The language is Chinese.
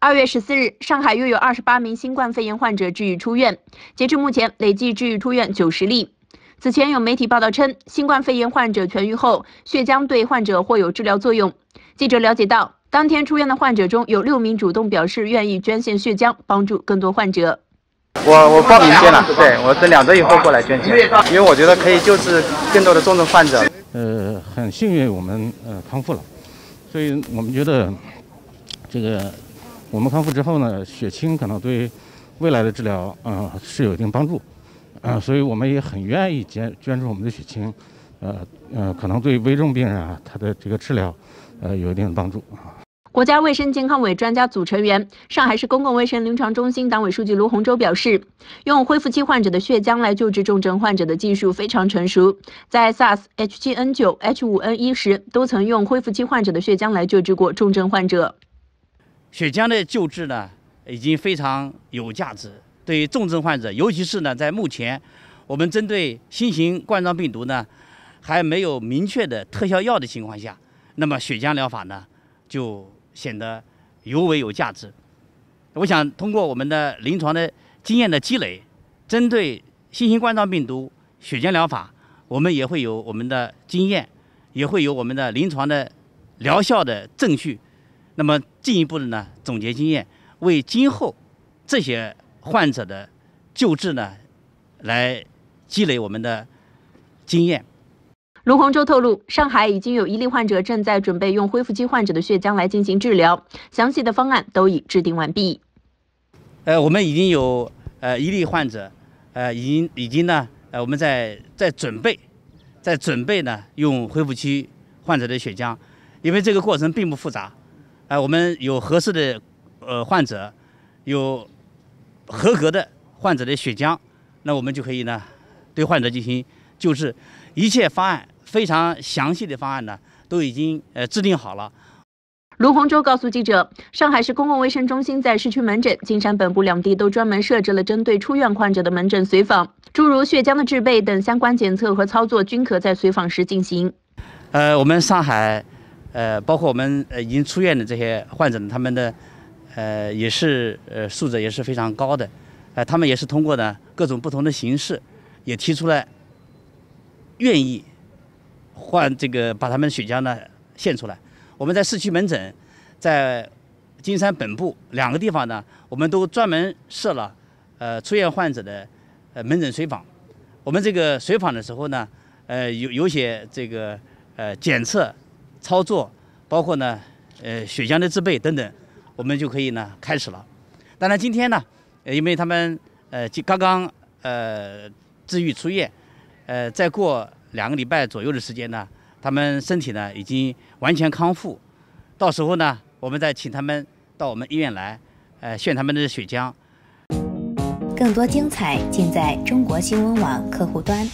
二月十四日，上海又有二十八名新冠肺炎患者治愈出院，截至目前累计治愈出院九十例。此前有媒体报道称，新冠肺炎患者痊愈后，血浆对患者或有治疗作用。记者了解到，当天出院的患者中有六名主动表示愿意捐献血浆，帮助更多患者。我我报名捐了，对我是两周以后过来捐献，因为我觉得可以救治更多的重症患者。呃，很幸运我们呃康复了，所以我们觉得这个。我们康复之后呢，血清可能对未来的治疗，嗯，是有一定帮助，嗯，所以我们也很愿意捐捐助我们的血清，呃，呃，可能对危重病人啊，他的这个治疗，呃，有一定的帮助啊。国家卫生健康委专家组成员、上海市公共卫生临床中心党委书记卢洪洲表示，用恢复期患者的血浆来救治重症患者的技术非常成熟，在 SARS、H7N9、H5N1 时都曾用恢复期患者的血浆来救治过重症患者。血浆的救治呢，已经非常有价值。对于重症患者，尤其是呢，在目前我们针对新型冠状病毒呢还没有明确的特效药的情况下，那么血浆疗法呢就显得尤为有价值。我想通过我们的临床的经验的积累，针对新型冠状病毒血浆疗法，我们也会有我们的经验，也会有我们的临床的疗效的证据。那么。进一步的呢，总结经验，为今后这些患者的救治呢，来积累我们的经验。卢洪洲透露，上海已经有一例患者正在准备用恢复期患者的血浆来进行治疗，详细的方案都已制定完毕。呃，我们已经有呃一例患者，呃已经已经呢，呃我们在在准备，在准备呢用恢复期患者的血浆，因为这个过程并不复杂。哎，我们有合适的，呃，患者，有合格的患者的血浆，那我们就可以呢，对患者进行救治。一切方案非常详细的方案呢，都已经呃制定好了。卢洪洲告诉记者，上海市公共卫生中心在市区门诊、金山本部两地都专门设置了针对出院患者的门诊随访，诸如血浆的制备等相关检测和操作均可在随访时进行。呃，我们上海。呃，包括我们呃已经出院的这些患者，他们的呃也是呃素质也是非常高的，呃，他们也是通过呢各种不同的形式，也提出了愿意换这个把他们血浆呢献出来。我们在市区门诊，在金山本部两个地方呢，我们都专门设了呃出院患者的呃门诊随访。我们这个随访的时候呢，呃有有些这个呃检测。操作包括呢，呃，血浆的制备等等，我们就可以呢开始了。当然，今天呢，呃，因为他们呃，就刚刚呃治愈出院，呃，再过两个礼拜左右的时间呢，他们身体呢已经完全康复，到时候呢，我们再请他们到我们医院来，呃，炫他们的血浆。更多精彩尽在中国新闻网客户端。